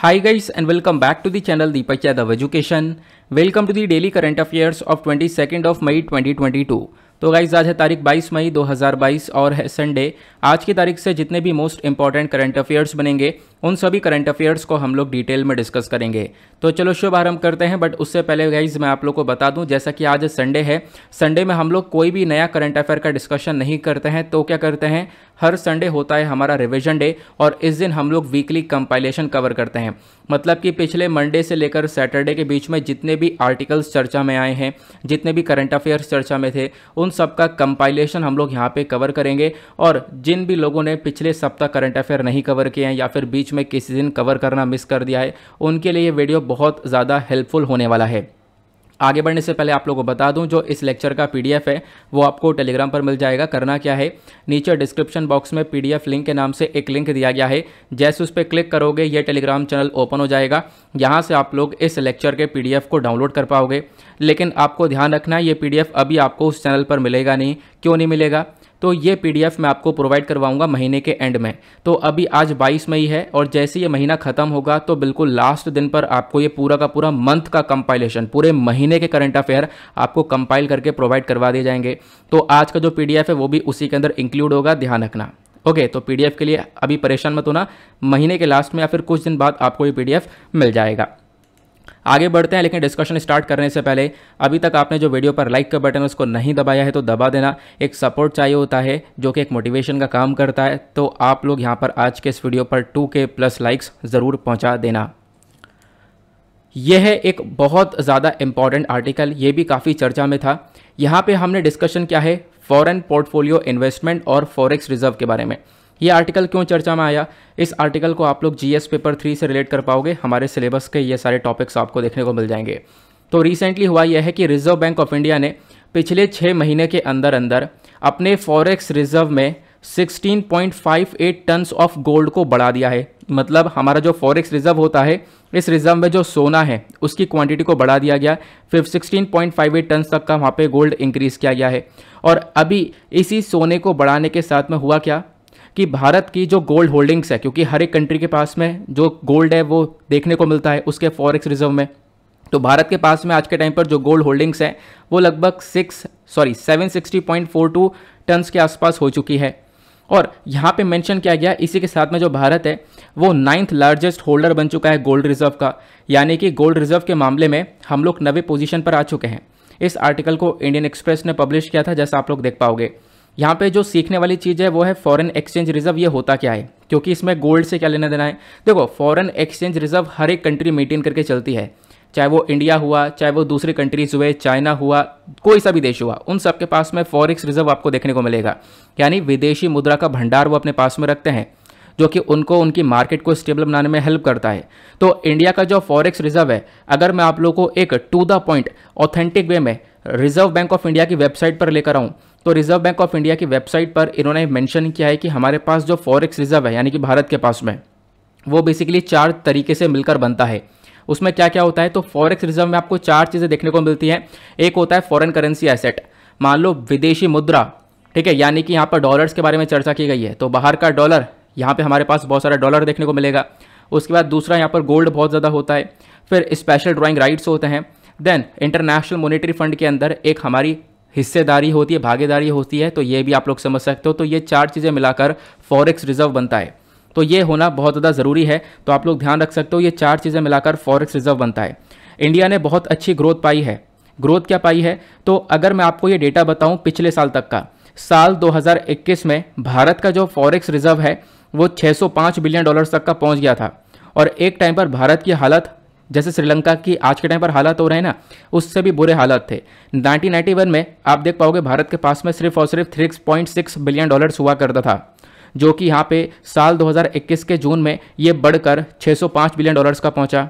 Hi guys and welcome back to the channel Deepak Yadav Education. Welcome to the daily current affairs of 22nd of May 2022. तो guys आज है तारीख 22 मई 2022 और है Sunday आज की तारीख से जितने भी मोस्ट इंपॉर्टेंट करंट अफेयर्स बनेंगे उन सभी करंट अफेयर्स को हम लोग डिटेल में डिस्कस करेंगे तो चलो शुभारंभ करते हैं बट उससे पहले गाइज मैं आप लोग को बता दूं जैसा कि आज संडे है संडे में हम लोग कोई भी नया करंट अफेयर का डिस्कशन नहीं करते हैं तो क्या करते हैं हर संडे होता है हमारा रिविजन डे और इस दिन हम लोग वीकली कंपाइलेशन कवर करते हैं मतलब कि पिछले मंडे से लेकर सैटरडे के बीच में जितने भी आर्टिकल्स चर्चा में आए हैं जितने भी करंट अफेयर्स चर्चा में थे उन उन सब का कंपाइलेशन हम लोग यहाँ पे कवर करेंगे और जिन भी लोगों ने पिछले सप्ताह करंट अफेयर नहीं कवर किए हैं या फिर बीच में किसी दिन कवर करना मिस कर दिया है उनके लिए ये वीडियो बहुत ज़्यादा हेल्पफुल होने वाला है आगे बढ़ने से पहले आप लोगों को बता दूं जो इस लेक्चर का पीडीएफ है वो आपको टेलीग्राम पर मिल जाएगा करना क्या है नीचे डिस्क्रिप्शन बॉक्स में पीडीएफ लिंक के नाम से एक लिंक दिया गया है जैसे उस पर क्लिक करोगे ये टेलीग्राम चैनल ओपन हो जाएगा यहाँ से आप लोग इस लेक्चर के पी को डाउनलोड कर पाओगे लेकिन आपको ध्यान रखना है ये पी अभी आपको उस चैनल पर मिलेगा नहीं क्यों नहीं मिलेगा तो ये पीडीएफ मैं आपको प्रोवाइड करवाऊंगा महीने के एंड में तो अभी आज 22 मई है और जैसे ये महीना ख़त्म होगा तो बिल्कुल लास्ट दिन पर आपको ये पूरा का पूरा मंथ का कंपाइलेशन पूरे महीने के करंट अफेयर आपको कंपाइल करके प्रोवाइड करवा दिए जाएंगे तो आज का जो पी है वो भी उसी के अंदर इंक्लूड होगा ध्यान रखना ओके तो पीडीएफ के लिए अभी परेशान मत होना महीने के लास्ट में या फिर कुछ दिन बाद आपको ये पीडीएफ मिल जाएगा आगे बढ़ते हैं लेकिन डिस्कशन स्टार्ट करने से पहले अभी तक आपने जो वीडियो पर लाइक का बटन उसको नहीं दबाया है तो दबा देना एक सपोर्ट चाहिए होता है जो कि एक मोटिवेशन का काम करता है तो आप लोग यहाँ पर आज के इस वीडियो पर टू के प्लस लाइक्स ज़रूर पहुँचा देना यह है एक बहुत ज़्यादा इम्पॉर्टेंट आर्टिकल ये भी काफ़ी चर्चा में था यहाँ पे हमने डिस्कशन किया है फॉरेन पोर्टफोलियो इन्वेस्टमेंट और फॉरेक्स रिजर्व के बारे में ये आर्टिकल क्यों चर्चा में आया इस आर्टिकल को आप लोग जीएस पेपर थ्री से रिलेट कर पाओगे हमारे सिलेबस के ये सारे टॉपिक्स आपको देखने को मिल जाएंगे तो रिसेंटली हुआ यह है कि रिजर्व बैंक ऑफ इंडिया ने पिछले छः महीने के अंदर अंदर अपने फॉरेक्स रिजर्व में 16.58 टन्स ऑफ गोल्ड को बढ़ा दिया है मतलब हमारा जो फॉरेक्स रिजर्व होता है इस रिजर्व में जो सोना है उसकी क्वांटिटी को बढ़ा दिया गया फिर sixteen point five eight tons तक का वहाँ पे गोल्ड इंक्रीज किया गया है और अभी इसी सोने को बढ़ाने के साथ में हुआ क्या कि भारत की जो गोल्ड होल्डिंग्स है क्योंकि हर एक कंट्री के पास में जो गोल्ड है वो देखने को मिलता है उसके फॉरेक्स रिजर्व में तो भारत के पास में आज के टाइम पर जो गोल्ड होल्डिंग्स हैं वो लगभग six sorry seven sixty point four two tons के आसपास हो चुकी है और यहाँ पे मेंशन किया गया इसी के साथ में जो भारत है वो नाइन्थ लार्जेस्ट होल्डर बन चुका है गोल्ड रिजर्व का यानी कि गोल्ड रिजर्व के मामले में हम लोग नवे पोजीशन पर आ चुके हैं इस आर्टिकल को इंडियन एक्सप्रेस ने पब्लिश किया था जैसा आप लोग देख पाओगे यहाँ पे जो सीखने वाली चीज़ है वो है फॉरेन एक्सचेंज रिजर्व ये होता क्या है क्योंकि इसमें गोल्ड से क्या लेना देना है देखो फॉरेन एक्सचेंज रिजर्व हर एक कंट्री मेंटेन करके चलती है चाहे वो इंडिया हुआ चाहे वो दूसरी कंट्रीज हुए चाइना हुआ कोई सा भी देश हुआ उन सबके पास में फॉरेक्स रिजर्व आपको देखने को मिलेगा यानी विदेशी मुद्रा का भंडार वो अपने पास में रखते हैं जो कि उनको उनकी मार्केट को स्टेबल बनाने में हेल्प करता है तो इंडिया का जो फॉरेक्स रिजर्व है अगर मैं आप लोगों को एक to the point authentic way में रिजर्व बैंक ऑफ इंडिया की वेबसाइट पर लेकर आऊँ तो रिजर्व बैंक ऑफ इंडिया की वेबसाइट पर इन्होंने मेंशन किया है कि हमारे पास जो फॉरेक्स रिजर्व है यानी कि भारत के पास में वो बेसिकली चार तरीके से मिलकर बनता है उसमें क्या क्या होता है तो फॉरेक्स रिजर्व में आपको चार चीज़ें देखने को मिलती हैं एक होता है फॉरेन करेंसी एसेट मान लो विदेशी मुद्रा ठीक है यानी कि यहाँ पर डॉलर्स के बारे में चर्चा की गई है तो बाहर का डॉलर यहाँ पे हमारे पास बहुत सारा डॉलर देखने को मिलेगा उसके बाद दूसरा यहाँ पर गोल्ड बहुत ज़्यादा होता है फिर स्पेशल ड्राइंग राइट्स होते हैं देन इंटरनेशनल मॉनेटरी फंड के अंदर एक हमारी हिस्सेदारी होती है भागीदारी होती है तो ये भी आप लोग समझ सकते हो तो ये चार चीज़ें मिलाकर फॉरेक्स रिजर्व बनता है तो ये होना बहुत ज़्यादा ज़रूरी है तो आप लोग ध्यान रख सकते हो ये चार चीज़ें मिलाकर फॉरेक्स रिजर्व बनता है इंडिया ने बहुत अच्छी ग्रोथ पाई है ग्रोथ क्या पाई है तो अगर मैं आपको ये डेटा बताऊँ पिछले साल तक का साल 2021 में भारत का जो फॉरेक्स रिजर्व है वो 605 बिलियन डॉलर तक का पहुंच गया था और एक टाइम पर भारत की हालत जैसे श्रीलंका की आज के टाइम पर हालात हो रहे हैं ना उससे भी बुरे हालात थे 1991 में आप देख पाओगे भारत के पास में सिर्फ और सिर्फ पॉइंट सिक्स बिलियन डॉलर्स हुआ करता था जो कि यहाँ पे साल 2021 के जून में ये बढ़कर 605 बिलियन डॉलर्स का पहुँचा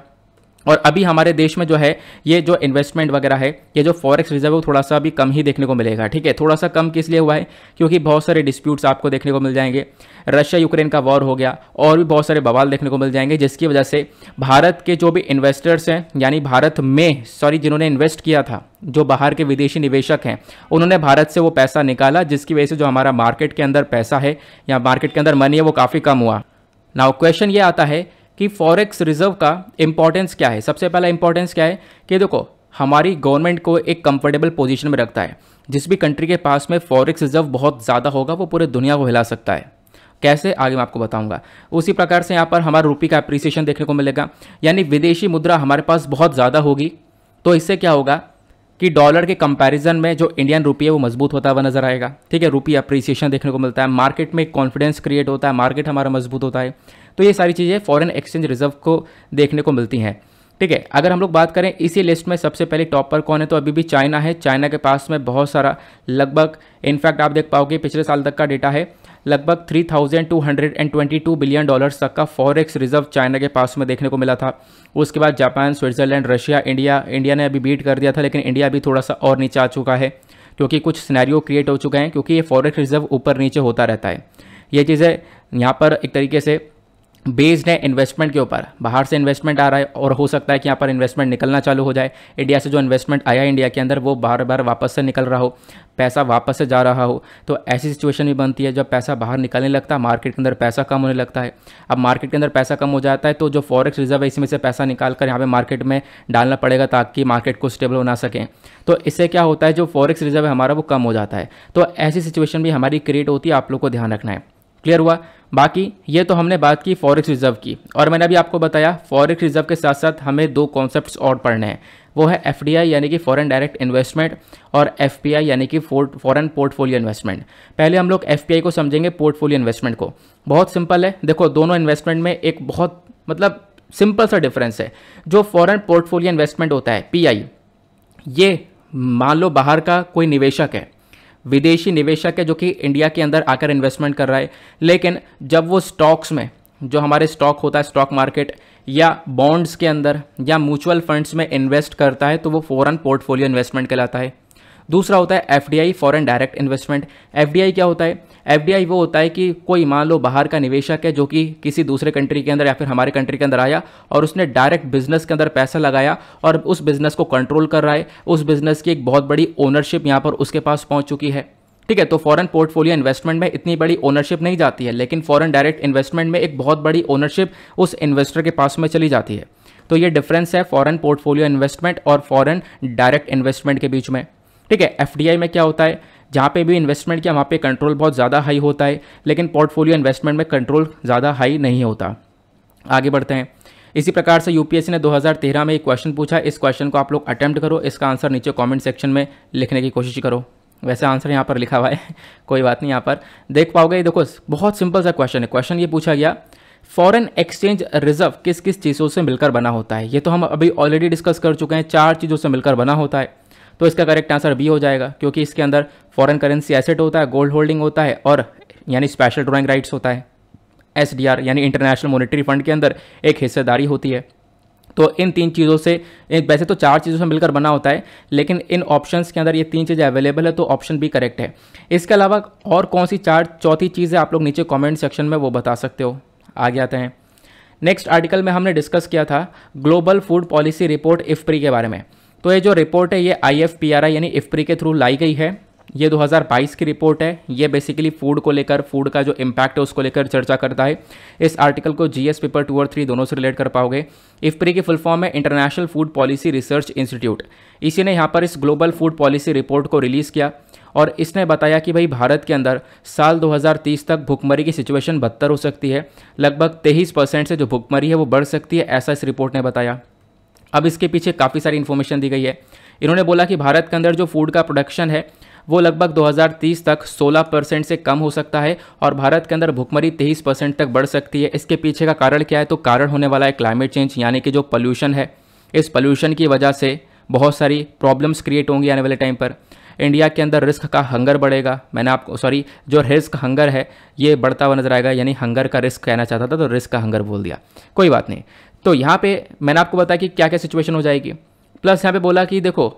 और अभी हमारे देश में जो है ये जो इन्वेस्टमेंट वगैरह है ये जो फॉरेक्स रिजर्व है थोड़ा सा अभी कम ही देखने को मिलेगा ठीक है थोड़ा सा कम किस लिए हुआ है क्योंकि बहुत सारे डिस्प्यूट्स आपको देखने को मिल जाएंगे रशिया यूक्रेन का वॉर हो गया और भी बहुत सारे बवाल देखने को मिल जाएंगे जिसकी वजह से भारत के जो भी इन्वेस्टर्स हैं यानी भारत में सॉरी जिन्होंने इन्वेस्ट किया था जो बाहर के विदेशी निवेशक हैं उन्होंने भारत से वो पैसा निकाला जिसकी वजह से जो हमारा मार्केट के अंदर पैसा है या मार्केट के अंदर मनी है वो काफ़ी कम हुआ नाउ क्वेश्चन ये आता है कि फॉरेक्स रिजर्व का इंपॉर्टेंस क्या है सबसे पहला इंपॉर्टेंस क्या है कि देखो हमारी गवर्नमेंट को एक कंफर्टेबल पोजीशन में रखता है जिस भी कंट्री के पास में फॉरेक्स रिजर्व बहुत ज़्यादा होगा वो पूरे दुनिया को हिला सकता है कैसे आगे मैं आपको बताऊंगा उसी प्रकार से यहाँ पर हमारा रूपी का अप्रिसिएशन देखने को मिलेगा यानी विदेशी मुद्रा हमारे पास बहुत ज़्यादा होगी तो इससे क्या होगा कि डॉलर के कंपैरिजन में जो इंडियन रुपी है वो मजबूत होता हुआ नजर आएगा ठीक है रुपी अप्रिसिएशन देखने को मिलता है मार्केट में कॉन्फिडेंस क्रिएट होता है मार्केट हमारा मजबूत होता है तो ये सारी चीज़ें फॉरेन एक्सचेंज रिजर्व को देखने को मिलती हैं ठीक है अगर हम लोग बात करें इसी लिस्ट में सबसे पहले टॉप पर कौन है तो अभी भी चाइना है चाइना के पास में बहुत सारा लगभग इनफैक्ट आप देख पाओगे पिछले साल तक का डेटा है लगभग 3,222 बिलियन डॉलर्स तक का फॉरेक्स रिजर्व चाइना के पास में देखने को मिला था उसके बाद Japan Switzerland Russia India India ने अभी बीट कर दिया था लेकिन इंडिया भी थोड़ा सा और नीचे आ चुका है क्योंकि कुछ सिनेरियो क्रिएट हो चुके हैं क्योंकि ये फॉरेक्स रिजर्व ऊपर नीचे होता रहता है ये चीज़ें यहाँ पर एक तरीके से बेस्ड है इन्वेस्टमेंट के ऊपर बाहर से इन्वेस्टमेंट आ रहा है और हो सकता है कि यहाँ पर इन्वेस्टमेंट निकलना चालू हो जाए इंडिया से जो इन्वेस्टमेंट आया इंडिया के अंदर वो बार बार वापस से निकल रहा हो पैसा वापस से जा रहा हो तो ऐसी सिचुएशन भी बनती है जब पैसा बाहर निकलने लगता है मार्केट के अंदर पैसा कम होने लगता है अब मार्केट के अंदर पैसा कम हो जाता है तो जो फॉरेक्स रिजर्व है इसमें से पैसा निकाल कर यहाँ पर मार्केट में डालना पड़ेगा ताकि मार्केट को स्टेबल बना सकें तो इससे क्या होता है जो फॉरेक्स रिजर्व है हमारा वो कम हो जाता है तो ऐसी सिचुएशन भी हमारी क्रिएट होती है आप लोग को ध्यान रखना है क्लियर हुआ बाकी ये तो हमने बात की फॉरेक्स रिजर्व की और मैंने अभी आपको बताया फॉरेक्स रिजर्व के साथ साथ हमें दो कॉन्सेप्ट्स और पढ़ने हैं वो है एफ यानी कि फॉरेन डायरेक्ट इन्वेस्टमेंट और एफ यानी कि फॉरेन पोर्टफोलियो इन्वेस्टमेंट पहले हम लोग एफ को समझेंगे पोर्टफोलियो इन्वेस्टमेंट को बहुत सिंपल है देखो दोनों इन्वेस्टमेंट में एक बहुत मतलब सिंपल सा डिफरेंस है जो फॉरेन पोर्टफोलियो इन्वेस्टमेंट होता है पी ये मान लो बाहर का कोई निवेशक है विदेशी निवेशक है जो कि इंडिया के अंदर आकर इन्वेस्टमेंट कर रहा है लेकिन जब वो स्टॉक्स में जो हमारे स्टॉक होता है स्टॉक मार्केट या बॉन्ड्स के अंदर या म्यूचुअल फंड्स में इन्वेस्ट करता है तो वो फ़ौरन पोर्टफोलियो इन्वेस्टमेंट कहलाता है दूसरा होता है F D I foreign direct investment F D I क्या होता है एफ डी आई वो होता है कि कोई मान लो बाहर का निवेशक है जो कि किसी दूसरे कंट्री के अंदर या फिर हमारे कंट्री के अंदर आया और उसने डायरेक्ट बिजनेस के अंदर पैसा लगाया और उस बिजनेस को कंट्रोल कर रहा है उस बिजनेस की एक बहुत बड़ी ओनरशिप यहाँ पर उसके पास पहुँच चुकी है ठीक है तो फॉरेन पोर्टफोलियो इन्वेस्टमेंट में इतनी बड़ी ओनरशिप नहीं जाती है लेकिन फॉरेन डायरेक्ट इन्वेस्टमेंट में एक बहुत बड़ी ओनरशिप उस इन्वेस्टर के पास में चली जाती है तो ये डिफरेंस है फॉरेन पोर्टफोलियो इन्वेस्टमेंट और फॉरेन डायरेक्ट इन्वेस्टमेंट के बीच में ठीक है एफ में क्या होता है जहाँ पे भी इन्वेस्टमेंट किया वहाँ पे कंट्रोल बहुत ज़्यादा हाई होता है लेकिन पोर्टफोलियो इन्वेस्टमेंट में कंट्रोल ज़्यादा हाई नहीं होता आगे बढ़ते हैं इसी प्रकार से यूपीएससी ने 2013 में एक क्वेश्चन पूछा इस क्वेश्चन को आप लोग अटैम्प्ट करो इसका आंसर नीचे कमेंट सेक्शन में लिखने की कोशिश करो वैसे आंसर यहाँ पर लिखा हुआ है कोई बात नहीं यहाँ पर देख पाओगे ये देखो बहुत सिंपल सा क्वेश्चन है क्वेश्चन ये पूछा गया फॉरेन एक्सचेंज रिजर्व किस किस चीज़ों से मिलकर बना होता है ये तो हम अभी ऑलरेडी डिस्कस कर चुके हैं चार चीज़ों से मिलकर बना होता है तो इसका करेक्ट आंसर बी हो जाएगा क्योंकि इसके अंदर फॉरेन करेंसी एसेट होता है गोल्ड होल्डिंग होता है और यानी स्पेशल ड्राइंग राइट्स होता है एस यानी इंटरनेशनल मॉनिटरी फंड के अंदर एक हिस्सेदारी होती है तो इन तीन चीज़ों से वैसे तो चार चीज़ों से मिलकर बना होता है लेकिन इन ऑप्शंस के अंदर ये तीन चीज़ें अवेलेबल है तो ऑप्शन भी करेक्ट है इसके अलावा और कौन सी चार चौथी चीज़ें आप लोग नीचे कमेंट सेक्शन में वो बता सकते हो आगे आते हैं नेक्स्ट आर्टिकल में हमने डिस्कस किया था global food policy report IFPRI के बारे में तो ये जो रिपोर्ट है ये I F P R I यानी इफ्री के थ्रू लाई गई है ये 2022 की रिपोर्ट है ये बेसिकली फूड को लेकर फूड का जो इम्पैक्ट है उसको लेकर चर्चा करता है इस आर्टिकल को जीएस पेपर टू और थ्री दोनों से रिलेट कर पाओगे इफ्री की फुल फॉर्म है international food policy research institute इसी ने यहाँ पर इस ग्लोबल फूड पॉलिसी रिपोर्ट को रिलीज़ किया और इसने बताया कि भाई भारत के अंदर साल 2030 तक भुखमरी की सिचुएशन बदतर हो सकती है लगभग तेईस परसेंट से जो भुखमरी है वो बढ़ सकती है ऐसा इस रिपोर्ट ने बताया अब इसके पीछे काफ़ी सारी इन्फॉर्मेशन दी गई है इन्होंने बोला कि भारत के अंदर जो फूड का प्रोडक्शन है वो लगभग 2030 तक 16 परसेंट से कम हो सकता है और भारत के अंदर भुखमरी 23 परसेंट तक बढ़ सकती है इसके पीछे का कारण क्या है तो कारण होने वाला है क्लाइमेट चेंज यानी कि जो पोल्यूशन है इस पोल्यूशन की वजह से बहुत सारी प्रॉब्लम्स क्रिएट होंगी आने वाले टाइम पर इंडिया के अंदर रिस्क का हंगर बढ़ेगा मैंने आपको सॉरी जो रिस्क हंगर है ये बढ़ता हुआ नजर आएगा यानी हंगर का रिस्क कहना चाहता था तो रिस्क का हंगर बोल दिया कोई बात नहीं तो यहाँ पे मैंने आपको बताया कि क्या क्या सिचुएशन हो जाएगी प्लस यहाँ पे बोला कि देखो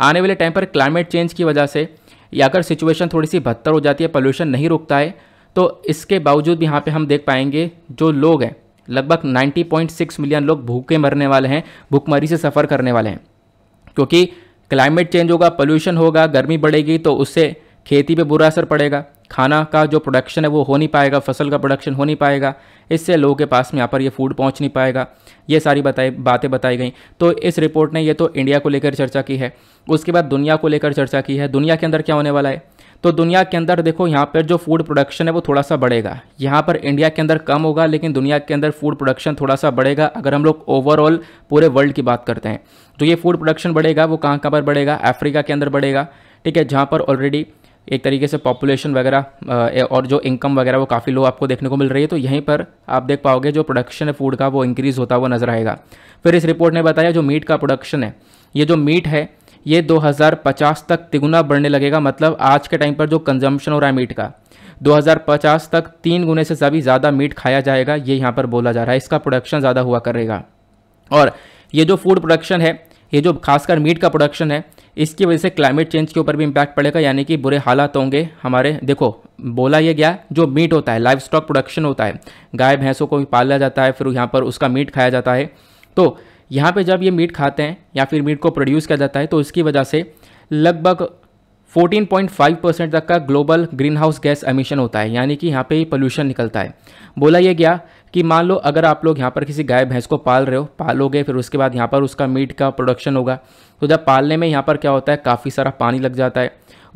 आने वाले टाइम पर क्लाइमेट चेंज की वजह से या अगर सिचुएशन थोड़ी सी बदतर हो जाती है पॉल्यूशन नहीं रुकता है तो इसके बावजूद भी यहाँ पे हम देख पाएंगे जो लोग हैं लगभग 90.6 मिलियन लोग भूखे मरने वाले हैं भूखमरी से सफ़र करने वाले हैं क्योंकि क्लाइमेट चेंज होगा पॉल्यूशन होगा गर्मी बढ़ेगी तो उससे खेती पर बुरा असर पड़ेगा खाना का जो प्रोडक्शन है वो हो नहीं पाएगा फसल का प्रोडक्शन हो नहीं पाएगा इससे लोगों के पास में यहाँ पर ये फूड पहुँच नहीं पाएगा ये सारी बताई बातें बताई गई तो इस रिपोर्ट ने ये तो इंडिया को लेकर चर्चा की है उसके बाद दुनिया को लेकर चर्चा की है दुनिया के अंदर क्या होने वाला है तो दुनिया के अंदर देखो यहाँ पर जो फूड प्रोडक्शन है वो थोड़ा सा बढ़ेगा यहाँ पर इंडिया के अंदर कम होगा लेकिन दुनिया के अंदर फूड प्रोडक्शन थोड़ा सा बढ़ेगा अगर हम लोग ओवरऑल पूरे वर्ल्ड की बात करते हैं तो ये फूड प्रोडक्शन बढ़ेगा वो कहाँ कहाँ पर बढ़ेगा अफ्रीका के अंदर बढ़ेगा ठीक है जहाँ पर ऑलरेडी एक तरीके से पॉपुलेशन वगैरह और जो इनकम वगैरह वो काफ़ी लो आपको देखने को मिल रही है तो यहीं पर आप देख पाओगे जो प्रोडक्शन है फूड का वो इंक्रीज़ होता हुआ नजर आएगा फिर इस रिपोर्ट ने बताया जो मीट का प्रोडक्शन है ये जो मीट है ये 2050 तक तिगुना बढ़ने लगेगा मतलब आज के टाइम पर जो कंजम्पशन हो रहा है मीट का 2050 तक तीन गुने से सभी ज़्यादा मीट खाया जाएगा ये यहाँ पर बोला जा रहा है इसका प्रोडक्शन ज़्यादा हुआ करेगा और ये जो फूड प्रोडक्शन है ये जो खासकर मीट का प्रोडक्शन है इसकी वजह से क्लाइमेट चेंज के ऊपर भी इम्पैक्ट पड़ेगा यानी कि बुरे हालात होंगे हमारे देखो बोला यह गया जो मीट होता है लाइव स्टॉक प्रोडक्शन होता है गाय भैंसों को पाला जाता है फिर यहाँ पर उसका मीट खाया जाता है तो यहाँ पे जब ये मीट खाते हैं या फिर मीट को प्रोड्यूस किया जाता है तो इसकी वजह से लगभग 14.5 परसेंट तक का global green house gas emission होता है यानी कि यहाँ पे पोल्यूशन निकलता है बोला ये गया कि मान लो अगर आप लोग यहाँ पर किसी गाय भैंस को पाल रहे हो पालोगे फिर उसके बाद यहाँ पर उसका मीट का प्रोडक्शन होगा तो जब पालने में यहाँ पर क्या होता है काफ़ी सारा पानी लग जाता है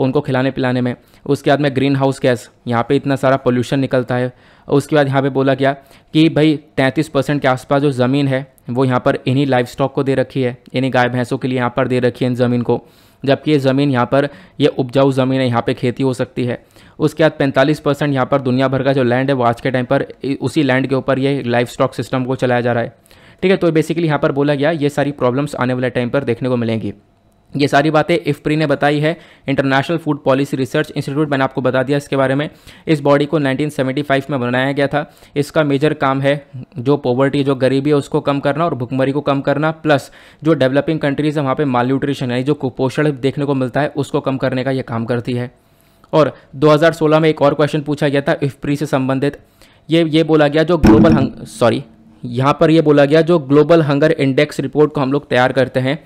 उनको खिलाने पिलाने में उसके बाद में ग्रीन हाउस गैस यहाँ पे इतना सारा पोल्यूशन निकलता है उसके बाद यहाँ पे बोला गया कि भाई 33 परसेंट के आसपास जो ज़मीन है वो यहाँ पर इन्हीं लाइफ स्टॉक को दे रखी है इन्हीं गाय भैंसों के लिए यहाँ पर दे रखी है इन ज़मीन को जबकि ये ज़मीन यहाँ पर ये उपजाऊ ज़मीन है यहाँ पर खेती हो सकती है उसके बाद 45 परसेंट यहाँ पर दुनिया भर का जो लैंड है वो आज के टाइम पर उसी लैंड के ऊपर ये लाइफ स्टॉक सिस्टम को चलाया जा रहा है ठीक है तो बेसिकली यहाँ पर बोला गया ये सारी प्रॉब्लम्स आने वाले टाइम पर देखने को मिलेंगी ये सारी बातें इफ्री ने बताई है international food policy research institute मैंने आपको बता दिया इसके बारे में इस बॉडी को 1975 में बनाया गया था इसका मेजर काम है जो पॉवर्टी जो गरीबी है उसको कम करना और भुखमरी को कम करना प्लस जो डेवलपिंग कंट्रीज़ है वहाँ पर माल न्यूट्रिशन यानी जो कुपोषण देखने को मिलता है उसको कम करने का यह काम करती है और 2016 में एक और क्वेश्चन पूछा गया था इफ्री से संबंधित ये ये बोला गया जो ग्लोबल हंग सॉरी यहाँ पर ये बोला गया जो ग्लोबल हंगर इंडेक्स रिपोर्ट को हम लोग तैयार करते हैं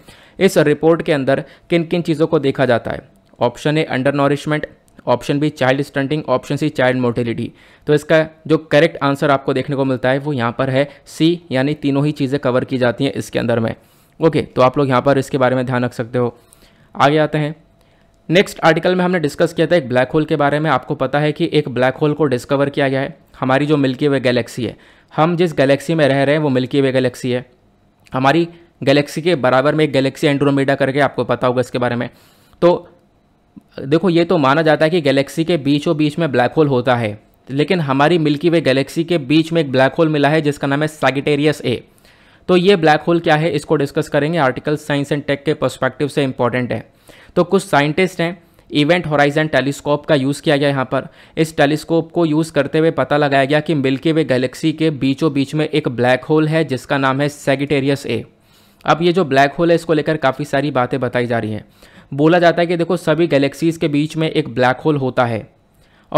इस रिपोर्ट के अंदर किन किन चीज़ों को देखा जाता है option A under nourishment option B child stunting option C child mortality तो इसका जो करेक्ट आंसर आपको देखने को मिलता है वो यहाँ पर है सी यानी तीनों ही चीज़ें कवर की जाती हैं इसके अंदर में ओके तो आप लोग यहाँ पर इसके बारे में ध्यान रख सकते हो आगे आते हैं नेक्स्ट आर्टिकल में हमने डिस्कस किया था एक ब्लैक होल के बारे में आपको पता है कि एक ब्लैक होल को डिस्कवर किया गया है हमारी जो मिल्की वे गैलेक्सी है हम जिस गैलेक्सी में रह रहे हैं वो मिल्की वे गैलेक्सी है हमारी गैलेक्सी के बराबर में एक गैलेक्सी एंड्रोमेडा करके आपको पता होगा इसके बारे में तो देखो ये तो माना जाता है कि गैलेक्सी के बीचों बीच में ब्लैक होल होता है लेकिन हमारी मिल्की वे गैलेक्सी के बीच में एक ब्लैक होल मिला है जिसका नाम है सागिटेरियस ए तो ये ब्लैक होल क्या है इसको डिस्कस करेंगे आर्टिकल साइंस एंड टेक के पर्सपेक्टिव से इंपॉर्टेंट है तो कुछ साइंटिस्ट हैं इवेंट होराइजन टेलीस्कोप का यूज़ किया गया यहाँ पर इस टेलीस्कोप को यूज़ करते हुए पता लगाया गया कि मिल्की वे गैलेक्सी के बीचों बीच में एक ब्लैक होल है जिसका नाम है सेगिटेरियस ए अब ये जो ब्लैक होल है इसको लेकर काफ़ी सारी बातें बताई जा रही हैं बोला जाता है कि देखो सभी गैलेक्सीज़ के बीच में एक ब्लैक होल होता है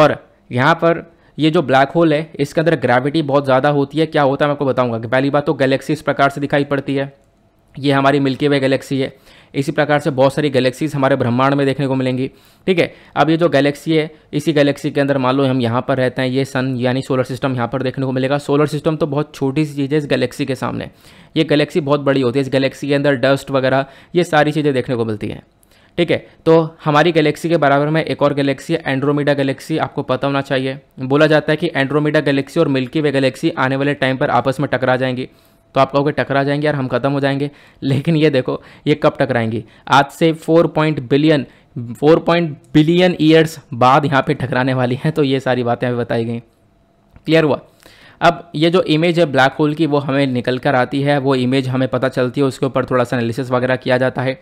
और यहाँ पर ये जो ब्लैक होल है इसके अंदर ग्रेविटी बहुत ज़्यादा होती है क्या होता है मैं आपको बताऊँगा कि पहली बात तो गैलेक्सी इस प्रकार से दिखाई पड़ती है ये हमारी मिल्की वे गैलेक्सी है इसी प्रकार से बहुत सारी गैलेक्सीज़ हमारे ब्रह्मांड में देखने को मिलेंगी ठीक है अब ये जो गैलेक्सी है इसी गैलेक्सी के अंदर मान लो हम यहाँ पर रहते हैं ये सन यानी सोलर सिस्टम यहाँ पर देखने को मिलेगा सोलर सिस्टम तो बहुत छोटी सी चीज़ है इस गैलेक्सी के सामने ये गैलेक्सी बहुत बड़ी होती है इस गैलेक्सी के अंदर डस्ट वगैरह ये सारी चीज़ें देखने को मिलती हैं ठीक है तो हमारी गैलेक्सी के बराबर में एक और गैलेक्सी है एंड्रोमीडा गैलेक्सी आपको पता होना चाहिए बोला जाता है कि एंड्रोमीडा गैलेक्सी और मिल्की वे गैलेक्सी आने वाले टाइम पर आपस में टकरा जाएंगी तो आप कहोगे टकरा जाएंगे यार हम खत्म हो जाएंगे लेकिन ये देखो ये कब टकराएंगी आज से four point billion four point billion years बाद यहाँ पे टकराने वाली हैं तो ये सारी बातें हमें बताई गई क्लियर हुआ अब ये जो इमेज है ब्लैक होल की वो हमें निकल कर आती है वो इमेज हमें पता चलती है उसके ऊपर थोड़ा सा एनालिसिस वगैरह किया जाता है